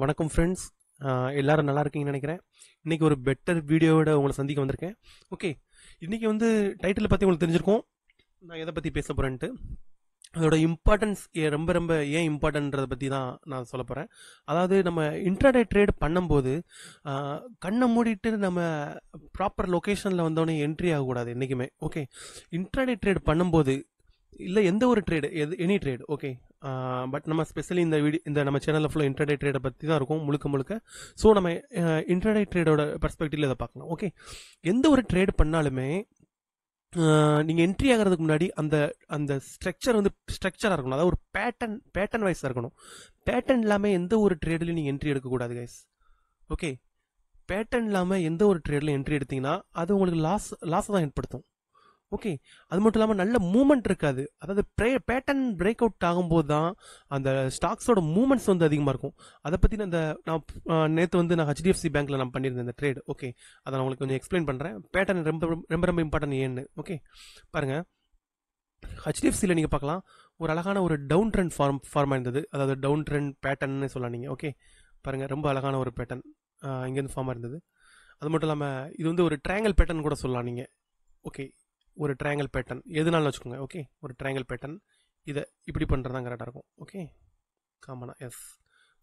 வணக்கம் ஃப்ரெண்ட்ஸ் எல்லோரும் நல்லா இருக்கீங்கன்னு நினைக்கிறேன் இன்றைக்கி ஒரு பெட்டர் வீடியோவோட உங்களை சந்திக்க வந்திருக்கேன் ஓகே இன்றைக்கி வந்து டைட்டில் பற்றி உங்களுக்கு தெரிஞ்சிருக்கோம் நான் எதை பற்றி பேச போகிறேன்ட்டு அதோட இம்பார்ட்டன்ஸ் ரொம்ப ரொம்ப ஏன் இம்பார்ட்டன்றதை பற்றி தான் நான் சொல்ல போகிறேன் அதாவது நம்ம இன்டர்நெட் ட்ரேட் பண்ணும்போது கண்ணை மூடிட்டு நம்ம ப்ராப்பர் லொக்கேஷனில் வந்தோடனே என்ட்ரி ஆகக்கூடாது என்றைக்குமே ஓகே இன்டர்நெட் ட்ரேட் பண்ணும்போது இல்லை எந்த ஒரு ட்ரேடு எது எனி ட்ரேட் ஓகே பட் நம்ம ஸ்பெஷலி இந்த வீடியோ இந்த நம்ம சேனலில் ஃபுல்லாக இன்டர்டே ட்ரேடை பற்றி தான் இருக்கும் முழுக்க முழுக்க ஸோ நம்ம இன்டர்டே ட்ரேடோட பர்ஸ்பெக்டிவில் இதை பார்க்கலாம் ஓகே எந்த ஒரு ட்ரேட் பண்ணாலுமே நீங்கள் என்ட்ரி ஆகிறதுக்கு முன்னாடி அந்த அந்த ஸ்ட்ரக்சர் வந்து ஸ்ட்ரக்சராக இருக்கணும் அதாவது ஒரு பேட்டர்ன் பேட்டர்ன் வைஸாக இருக்கணும் பேட்டர்ன் இல்லாமல் எந்த ஒரு ட்ரேட்லையும் நீங்கள் என்ட்ரி எடுக்கக்கூடாது கைஸ் ஓகே பேட்டர்ன் இல்லாமல் எந்த ஒரு ட்ரேடில் என்ட்ரி எடுத்திங்கன்னா அது உங்களுக்கு லாஸ் லாஸை தான் ஏற்படுத்தும் ஓகே அது மட்டும் இல்லாமல் நல்ல மூமெண்ட் இருக்காது அதாவது ப்ரே பேட்டர்ன் பிரேக் அவுட் ஆகும்போது தான் அந்த ஸ்டாக்ஸோட மூமெண்ட்ஸ் வந்து அதிகமாக இருக்கும் அதை பற்றி அந்த நான் நேற்று வந்து நான் ஹெச்டிஎஃப்சி பேங்க்கில் நான் பண்ணியிருந்தேன் இந்த ட்ரேட் ஓகே அதை நான் உங்களுக்கு கொஞ்சம் எக்ஸ்பிளைன் பண்ணுறேன் பேட்டர்ன் ரொம்ப ரொம்ப ரொம்ப இம்பார்ட்டன்ட் ஏன்னு ஓகே பாருங்கள் ஹெச்டிஎஃப்சியில் நீங்கள் பார்க்கலாம் ஒரு அழகான ஒரு டவுன் ட்ரெண்ட் ஃபார்ம் ஃபார்மாக இருந்தது அதாவது டவுன் ட்ரெண்ட் பேட்டர்ன்னு சொல்லலாம் நீங்கள் ஓகே பாருங்கள் ரொம்ப அழகான ஒரு பேட்டர்ன் இங்கேருந்து ஃபார்மாக இருந்தது அது மட்டும் இல்லாமல் இது வந்து ஒரு ட்ரையாங்கல் பேட்டர்ன் கூட சொல்லலாம் நீங்கள் ஓகே ஒரு ட்ரையாங்கல் பேட்டர்ன் எதுனாலும் வச்சுக்கோங்க ஓகே ஒரு ட்ரையாங்கல் பேட்டர்ன் இதை இப்படி பண்ணுறது தான் கரெக்டாக இருக்கும் ஓகே காமனா எஸ்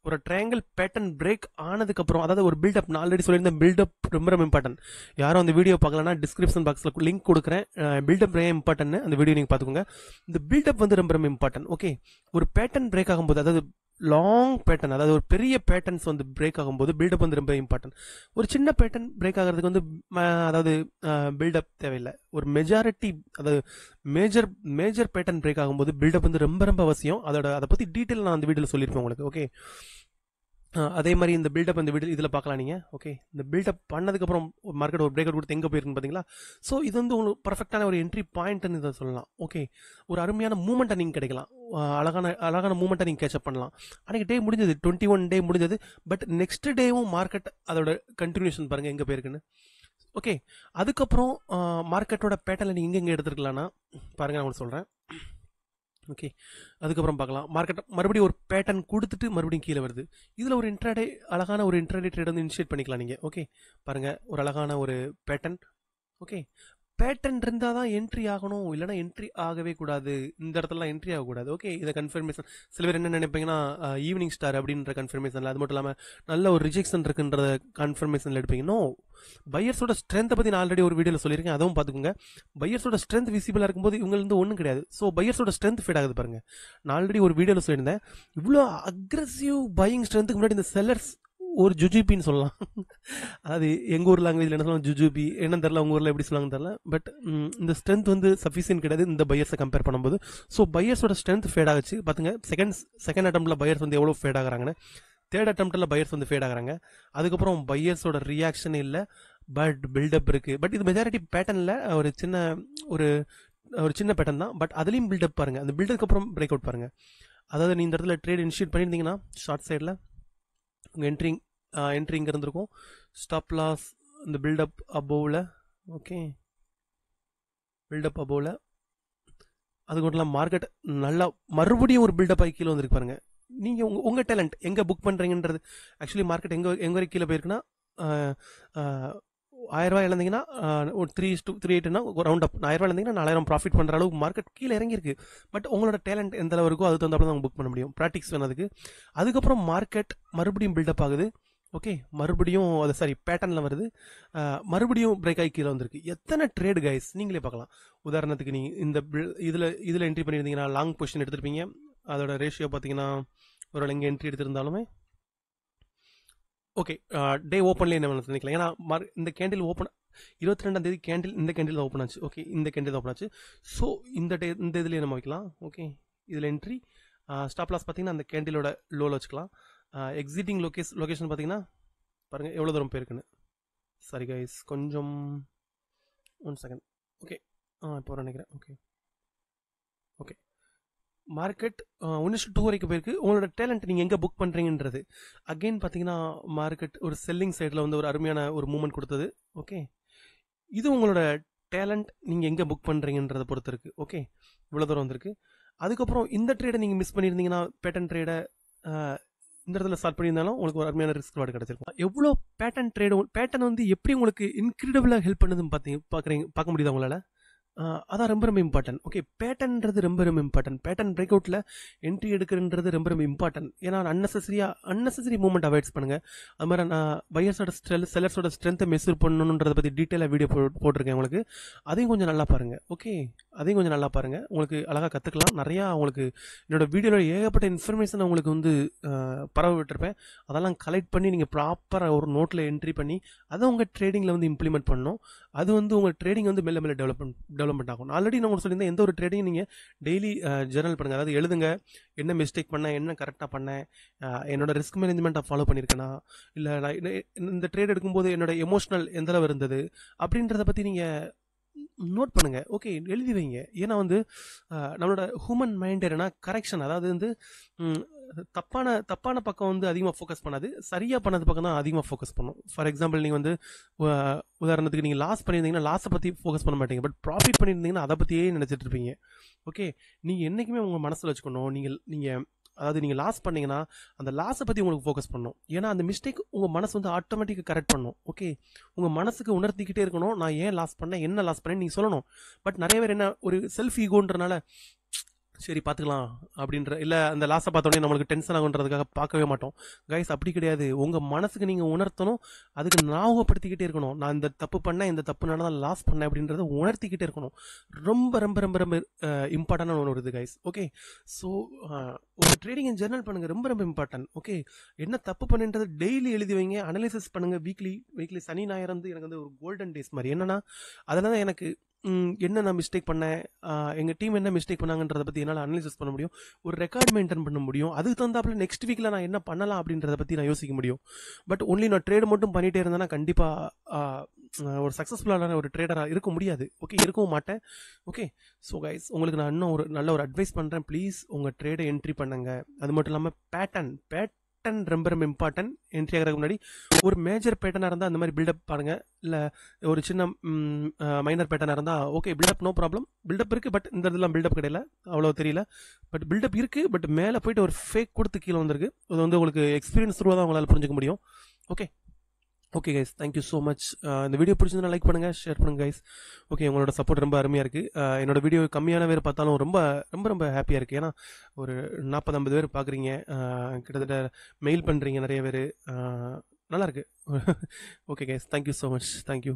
ஒரு ட்ரையாங்கிள் பேட்டர்ன் பிரேக் ஆனதுக்கப்புறம் அதாவது ஒரு பில்டப் நான் ஆல்ரெடி சொல்லியிருந்தேன் பில்டப் ரொம்ப ரொம்ப இம்பார்ட்டன்ட் யாரும் அந்த வீடியோ பார்க்கலனா டிஸ்கிரிப்ஷன் பாக்ஸில் லிங்க் கொடுக்குறேன் பில்டப் ரொம்ப இம்பார்ட்டன்னு அந்த வீடியோ நீங்கள் பார்த்துக்கோங்க இந்த பில்டப் வந்து ரொம்ப ரொம்ப இம்பார்ட்டன்ட் ஓகே ஒரு பேட்டர்ன் பிரேக் ஆகும்போது அதாவது லாங் பேட்டர்ன் அதாவது ஒரு பெரிய பேட்டர்ன்ஸ் வந்து பிரேக் ஆகும்போது பில்டப் வந்து ரொம்ப இம்பார்ட்டன்ட் ஒரு சின்ன பேட்டர்ன் பிரேக் ஆகிறதுக்கு வந்து அதாவது பில்டப் தேவையில்லை ஒரு மெஜாரிட்டி அதாவது மேஜர் மேஜர் பேட்டர்ன் பிரேக் ஆகும்போது பில்டப் வந்து ரொம்ப ரொம்ப அவசியம் அதோட அதை பற்றி டீட்டெயில் நான் அந்த வீட்டில் சொல்லியிருப்பேன் உங்களுக்கு ஓகே அதே மாதிரி இந்த பில்டப் இந்த வீடு இதில் பார்க்கலாம் நீங்கள் ஓகே இந்த பில்டப் பண்ணதுக்கப்புறம் ஒரு மார்க்கெட் ஒரு பிரேக் அவுட் கொடுத்து எங்கே போயிருக்குன்னு பார்த்தீங்களா ஸோ இது வந்து உங்களுக்கு பர்ஃபெக்டான ஒரு என்ட்ரி பாயிண்ட்னு இதை சொல்லலாம் ஓகே ஒரு அருமையான மூமெண்ட்டை நீங்கள் கிடைக்கலாம் அழகான அழகான மூமெண்ட்டை நீங்கள் கேட்சப் பண்ணலாம் அன்றைக்கி டே முடிஞ்சது டுவெண்ட்டி ஒன் டே முடிஞ்சது பட் நெக்ஸ்ட் டேவும் மார்க்கெட் அதோட கண்டினியூஷன் பாருங்கள் எங்கே போயிருக்குன்னு ஓகே அதுக்கப்புறம் மார்க்கெட்டோட பேட்டர்னில் நீங்கள் எங்கே எங்கே எடுத்துருக்கலாம்னா பாருங்கள் நான் உங்களுக்கு சொல்கிறேன் ஓகே அதுக்கப்புறம் பார்க்கலாம் மார்க்கெட் மறுபடியும் ஒரு பேட்டர்ன் கொடுத்துட்டு மறுபடியும் கீழே வருது இதில் ஒரு இன்ட்ராடே அழகான ஒரு இன்ட்ராடே ட்ரேட் வந்து இனிஷியேட் பண்ணிக்கலாம் நீங்கள் ஓகே பாருங்கள் ஒரு அழகான ஒரு பேட்டர்ன் ஓகே பேட்டன் இருந்தால் தான் என்ட்ரி ஆகணும் இல்லைன்னா என்ட்ரி ஆகவே கூடாது இந்த இடத்துலலாம் என்ட்ரி ஆகக்கூடாது ஓகே இதை கன்ஃபர்மேஷன் சில பேர் என்ன நினைப்பீங்கன்னா ஈவினிங் ஸ்டார் அப்படின்ற கன்ஃபர்மேஷனில் அது மட்டும் இல்லாமல் நல்ல ஒரு ரிஜெக்ஷன் இருக்குன்ற கன்ஃபர்மேஷனில் எடுப்பீங்கன்னா பையர்ஸோட ஸ்ட்ரென்த்தை பற்றி நான் ஆல்ரெடி ஒரு வீடியோவில் சொல்லியிருக்கேன் அதுவும் பார்த்துக்குங்க பையர்ஸோட ஸ்ட்ரென்த் விசிபிளாக இருக்கும்போது இவங்களுக்கு ஒன்றும் கிடையாது ஸோ பையர்ஸோட ஸ்ட்ரென்த் ஃபீட் ஆகுது பாருங்கள் நான் ஆல்ரெடி ஒரு வீடியோவில் சொல்லியிருந்தேன் இவ்வளோ அக்ரஸிவ் பையிங் ஸ்ட்ரென்த்துக்கு முன்னாடி இந்த செல்லர்ஸ் ஒரு ஜுஜுபின்னு சொல்லலாம் அது எங்கள் ஊர் லாங்குவேஜில் என்ன சொல்லலாம் ஜுஜுபி என்ன தெரில உங்கள் ஊரில் எப்படி சொல்லாங்க தெரில பட் இந்த ஸ்ட்ரென்த் வந்து சஃபிஷியன் கிடையாது இந்த பையர்ஸை கம்பேர் பண்ணும்போது ஸோ பையர்ஸோட ஸ்ட்ரென்த் ஃபேட் ஆகுச்சு பார்த்துங்க செகண்ட் செகண்ட் அட்டம்ப்டில் பையர்ஸ் வந்து எவ்வளோ ஃபேட் ஆகிறாங்கன்னு தேர்ட் அட்டம்ப்டில் பையர்ஸ் வந்து ஃபேட் ஆகிறாங்க அதுக்கப்புறம் பையர்ஸோட ரியாக்ஷன் இல்லை பட் பில்டப் இருக்குது பட் இது மெஜாரிட்டி பேட்டர்னில் ஒரு சின்ன ஒரு ஒரு சின்ன பேட்டர்ன் தான் பட் அதுலேயும் பில்டப் பாருங்கள் அந்த பில்டப்புக்கு அப்புறம் பிரேக் அவுட் பாருங்கள் அதாவது நீ இந்த இடத்துல ட்ரேட் இனிஷியேட் பண்ணியிருந்தீங்கன்னா ஷார்ட் சைடில் உங்கள் என்ட்ரிங் என்ட்ரி இங்கே இருந்திருக்கும் ஸ்டாப் லாஸ் இந்த பில்டப் அபோவில் ஓகே பில்டப் அபோவில் அது மட்டும் இல்லாமல் மார்க்கெட் நல்லா மறுபடியும் ஒரு பில்டப் ஆகி கீழே வந்திருக்கு பாருங்கள் நீங்கள் உங்கள் உங்கள் டேலண்ட் எங்கே புக் பண்ணுறீங்கன்றது ஆக்சுவலி மார்க்கெட் எங்கே எங்கே வரைக்கும் கீழே போயிருக்குன்னா ஆயிரரூவா இழந்தீங்கன்னா ஒரு த்ரீ டூ த்ரீ எயிட்னா ரவுண்ட் அப் ஆயிரரூவா இழந்தீங்கன்னா நாலாயிரம் ப்ராஃபிட் பண்ணுற அளவுக்கு மார்க்கெட் கீழே இறங்கியிருக்கு பட் உங்களோட டேலண்ட் எந்த அளவு இருக்கோ அது தகுந்த தான் புக் பண்ண முடியும் ப்ராக்டிக்ஸ் வேணதுக்கு அதுக்கப்புறம் மார்க்கெட் மறுபடியும் பில்டப் ஆகுது ஓகே மறுபடியும் அது சாரி பேட்டர்னில் வருது மறுபடியும் பிரேக் ஆகி கீழே வந்திருக்கு எத்தனை ட்ரேடு கைஸ் நீங்களே பார்க்கலாம் உதாரணத்துக்கு நீங்கள் இந்த இதில் இதில் என்ட்ரி பண்ணியிருந்தீங்கன்னா லாங் பொசிஷன் எடுத்திருப்பீங்க அதோட ரேஷியோ பார்த்தீங்கன்னா ஒரு இங்கே என்ட்ரி எடுத்திருந்தாலுமே ஓகே டே ஓப்பன்லேயே என்ன நினைக்கலாம் ஏன்னா இந்த கேண்டில் ஓப்பன் இருபத்தி ரெண்டாம் தேதி கேண்டில் இந்த கேண்டில் தான் ஓப்பன் ஆச்சு ஓகே இந்த கேண்டில் தான் ஓப்பன் ஆச்சு ஸோ இந்த டே இந்த இதுலேயே நம்ம வைக்கலாம் ஓகே இதில் என்ட்ரி ஸ்டாப் லாஸ் பார்த்தீங்கன்னா அந்த கேண்டிலோட லோவில் வச்சுக்கலாம் எக்ஸிட்டிங் லொக்கேஸ் லொக்கேஷன் பார்த்தீங்கன்னா பாருங்கள் எவ்வளோ தூரம் போயிருக்குன்னு சாரி கைஸ் கொஞ்சம் ஒன் செகண்ட் ஓகே ஆ இப்போ நினைக்கிறேன் ஓகே மார்க்கெட் ஒன்று டூ வரைக்கும் போயிருக்கு உங்களோட டேலண்ட் நீங்கள் எங்கே புக் பண்ணுறீங்கன்றது அகெயின் பார்த்தீங்கன்னா மார்க்கெட் ஒரு செல்லிங் சைடில் வந்து ஒரு அருமையான ஒரு மூமெண்ட் கொடுத்தது ஓகே இது உங்களோட டேலண்ட் நீங்கள் எங்கே புக் பண்ணுறீங்கன்றதை பொறுத்து இருக்குது ஓகே இவ்வளோ தூரம் வந்திருக்கு அதுக்கப்புறம் இந்த ட்ரேடை நீங்கள் மிஸ் பண்ணியிருந்தீங்கன்னா பேட்டன் ட்ரேடை இந்த இடத்துல ஸ்டார்ட் பண்ணியிருந்தாலும் உங்களுக்கு ஒரு அருமையான ரிஸ்க் வார்டு கிடச்சிருக்கும் எவ்வளோ பேட்டன் ட்ரேடு பேட்டன் வந்து எப்படி உங்களுக்கு இன்க்ரெடிபிளாக ஹெல்ப் பண்ணுதுன்னு பார்த்தீங்க பார்க்குறீங்க பார்க்க முடியுதா உங்களால் அதான் ரொம்ப ரொம்ப இம்பார்ட்டன்ட் ஓகே பேட்டன்றது ரொம்ப ரொம்ப இம்பார்ட்டன்ட் பேட்டன் பிரேக் அவுட்டில் என்ட்ரி எடுக்கிறன்றது ரொம்ப ரொம்ப இம்பார்ட்டன்ட் ஏன்னா அன்னெசரியாக அன்னெசரி மூவ்மெண்ட் அவாய்ட்ஸ் பண்ணுங்கள் அது மாதிரி நான் பையர்ஸோட ஸ்ட்ரெல் செல்லர்ஸோட ஸ்ட்ரென்த்தை மெசூர் பண்ணணுன்றதை பற்றி டீட்டெயிலாக வீடியோ போ போட்டிருக்கேன் உங்களுக்கு அதையும் கொஞ்சம் நல்லா பாருங்கள் ஓகே அதையும் கொஞ்சம் நல்லா பாருங்கள் உங்களுக்கு அழகாக கற்றுக்கலாம் நிறையா உங்களுக்கு என்னோடய வீடியோவில் ஏகப்பட்ட இன்ஃபர்மேஷன் உங்களுக்கு வந்து பரவ விட்டுருப்பேன் அதெல்லாம் கலெக்ட் பண்ணி நீங்கள் ப்ராப்பராக ஒரு நோட்டில் என்ட்ரி பண்ணி அதை உங்கள் ட்ரேடிங்கில் வந்து இம்ப்ளிமெண்ட் பண்ணணும் அது வந்து உங்கள் ட்ரேடிங் வந்து மெல்ல மெல்ல டெவலப்மெண்ட் டெவலப்மெண்ட் ஆகும் ஆல்ரெடி நான் உங்களுக்கு சொல்லியிருந்தேன் எந்த ஒரு ட்ரேடிங் நீங்கள் டெய்லி ஜெர்னல் பண்ணுங்கள் அதாவது எழுதுங்க என்ன மிஸ்டேக் பண்ணேன் என்ன கரெக்டாக பண்ணேன் என்னோடய ரிஸ்க் மேனேஜ்மெண்ட்டை ஃபாலோ பண்ணியிருக்கேனா இல்லை நான் இந்த ட்ரேட் எடுக்கும்போது என்னோட எமோஷனல் எந்த அளவு இருந்தது அப்படின்றத பற்றி நீங்கள் நோட் பண்ணுங்கள் ஓகே எழுதி வைங்க ஏன்னா வந்து நம்மளோட ஹூமன் மைண்ட் என்னன்னா கரெக்ஷன் அதாவது வந்து தப்பான தப்பான பக்கம் வந்து அதிகமாக ஃபோக்கஸ் பண்ணாது சரியாக பண்ணது பக்கம் தான் அதிகமாக ஃபோக்கஸ் பண்ணும் ஃபார் எக்ஸாம்பிள் நீங்கள் வந்து உதாரணத்துக்கு நீங்கள் லாஸ் பண்ணியிருந்தீங்கன்னா லாஸை பற்றி ஃபோக்கஸ் பண்ண மாட்டீங்க பட் ப்ராஃபிட் பண்ணியிருந்தீங்கன்னா அதை பற்றியே நினச்சிட்டு இருப்பீங்க ஓகே நீங்கள் என்றைக்குமே உங்கள் மனசில் வச்சுக்கணும் நீங்கள் நீங்கள் அதாவது நீங்கள் லாஸ் பண்ணீங்கன்னா அந்த லாஸை பற்றி உங்களுக்கு ஃபோக்கஸ் பண்ணணும் ஏன்னா அந்த மிஸ்டேக் உங்கள் மனசு வந்து ஆட்டோமேட்டிக்காக கரெக்ட் பண்ணும் ஓகே உங்கள் மனசுக்கு உணர்த்திக்கிட்டே இருக்கணும் நான் ஏன் லாஸ் பண்ணேன் என்ன லாஸ் பண்ணேன் நீங்கள் சொல்லணும் பட் நிறைய பேர் என்ன ஒரு செல்ஃப் ஈகோன்றனால சரி பார்த்துக்கலாம் அப்படின்ற இல்லை அந்த லாஸை பார்த்தோன்னே நம்மளுக்கு டென்ஷன் ஆகுன்றதுக்காக பார்க்கவே மாட்டோம் கைஸ் அப்படி கிடையாது உங்கள் மனசுக்கு நீங்கள் உணர்த்தணும் அதுக்கு ஞாபகப்படுத்திக்கிட்டே இருக்கணும் நான் இந்த தப்பு பண்ணேன் இந்த தப்புனால தான் லாஸ் பண்ணேன் அப்படின்றத உணர்த்திக்கிட்டே இருக்கணும் ரொம்ப ரொம்ப ரொம்ப ரொம்ப இம்பார்ட்டண்டான ஒன்று வருது கைஸ் ஓகே ஸோ ஒரு ட்ரேடிங் இன் ஜெர்னல் பண்ணுங்கள் ரொம்ப ரொம்ப இம்பார்ட்டன்ட் ஓகே என்ன தப்பு பண்ணுன்றது டெய்லி எழுதி வைங்க அனலிசிஸ் பண்ணுங்கள் வீக்லி வீக்லி சனி ஞாயிறு வந்து எனக்கு வந்து ஒரு கோல்டன் டேஸ் மாதிரி என்னென்னா அதெல்லாம் தான் எனக்கு என்ன நான் மிஸ்டேக் பண்ணேன் எங்கள் டீம் என்ன மிஸ்டேக் பண்ணாங்கன்றதை பற்றி என்னால் அனலிசிஸ் பண்ண முடியும் ஒரு ரெக்கார்ட் மெயின்டைன் பண்ண முடியும் அதுக்கு தகுந்தாப்பில் நெக்ஸ்ட் வீக்கில் நான் என்ன பண்ணலாம் அப்படின்றத பற்றி நான் யோசிக்க முடியும் பட் ஒன்லி நான் ட்ரேட் மட்டும் பண்ணிகிட்டே இருந்தேன்னா கண்டிப்பாக ஒரு சக்ஸஸ்ஃபுல்லான ஒரு ட்ரேடராக இருக்க முடியாது ஓகே இருக்கவும் மாட்டேன் ஓகே ஸோ கைஸ் உங்களுக்கு நான் இன்னும் ஒரு நல்ல ஒரு அட்வைஸ் பண்ணுறேன் ப்ளீஸ் உங்கள் ட்ரேடை என்ட்ரி பண்ணுங்கள் அது மட்டும் இல்லாமல் பேட்டர்ன் பேட் பேட்டர்ன் ரொம்ப ரொம்ப இம்பார்ட்டன்ட் என்ட்ரி ஆகிறதுக்கு முன்னாடி ஒரு மேஜர் பேட்டர்னாக இருந்தால் அந்த மாதிரி பில்டப் பாருங்க இல்லை ஒரு சின்ன மைனர் பேட்டர்னாக இருந்தால் okay buildup no problem buildup இருக்குது பட் இந்த இதெல்லாம் பில்டப் கிடையாது அவ்வளோ தெரியல பட் பில்டப் இருக்குது பட் மேலே போயிட்டு ஒரு ஃபேக் கொடுத்து கீழே வந்திருக்கு அது வந்து உங்களுக்கு எக்ஸ்பீரியன்ஸ் த்ரூவாக தான் உங்களால் புரிஞ்சிக்க முடியும் okay okay guys thank you so much இந்த வீடியோ பிடிச்சிருந்தா லைக் பண்ணுங்கள் ஷேர் பண்ணுங்கள் கைஸ் ஓகே உங்களோட சப்போர்ட் ரொம்ப அருமையாக இருக்குது uh, என்னோட வீடியோ கம்மியான பேர் பார்த்தாலும் ரொம்ப ரொம்ப ரொம்ப ஹாப்பியாக இருக்குது ஏன்னா ஒரு நாற்பது ஐம்பது பேர் பார்க்குறீங்க uh, கிட்டத்தட்ட மெயில் பண்ணுறீங்க நிறைய பேர் நல்லாயிருக்கு okay guys thank you so much thank you